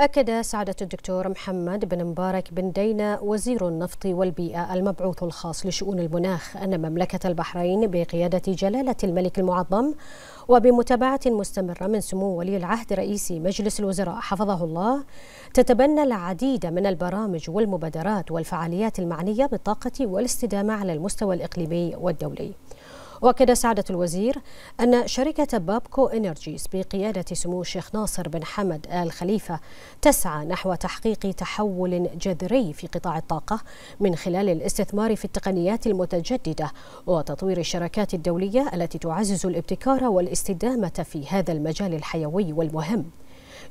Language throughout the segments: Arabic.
أكد سعادة الدكتور محمد بن مبارك بن دينا وزير النفط والبيئة المبعوث الخاص لشؤون المناخ أن مملكة البحرين بقيادة جلالة الملك المعظم وبمتابعة مستمرة من سمو ولي العهد رئيس مجلس الوزراء حفظه الله تتبنى العديد من البرامج والمبادرات والفعاليات المعنية بالطاقة والاستدامة على المستوى الإقليمي والدولي واكد سعاده الوزير ان شركه بابكو انرجيز بقياده سمو الشيخ ناصر بن حمد ال خليفه تسعى نحو تحقيق تحول جذري في قطاع الطاقه من خلال الاستثمار في التقنيات المتجدده وتطوير الشراكات الدوليه التي تعزز الابتكار والاستدامه في هذا المجال الحيوي والمهم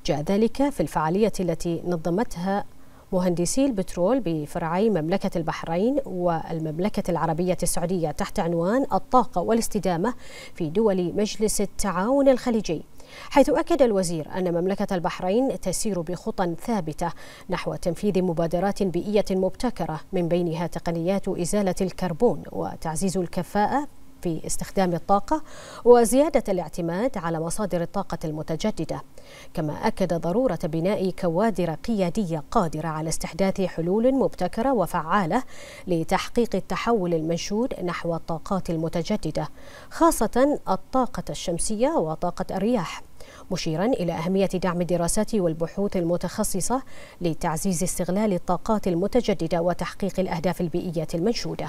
جاء ذلك في الفعاليه التي نظمتها مهندسي البترول بفرعي مملكة البحرين والمملكة العربية السعودية تحت عنوان الطاقة والاستدامة في دول مجلس التعاون الخليجي حيث أكد الوزير أن مملكة البحرين تسير بخطى ثابتة نحو تنفيذ مبادرات بيئية مبتكرة من بينها تقنيات إزالة الكربون وتعزيز الكفاءة في استخدام الطاقة وزيادة الاعتماد على مصادر الطاقة المتجددة كما أكد ضرورة بناء كوادر قيادية قادرة على استحداث حلول مبتكرة وفعالة لتحقيق التحول المنشود نحو الطاقات المتجددة خاصة الطاقة الشمسية وطاقة الرياح مشيرا إلى أهمية دعم الدراسات والبحوث المتخصصة لتعزيز استغلال الطاقات المتجددة وتحقيق الأهداف البيئية المنشودة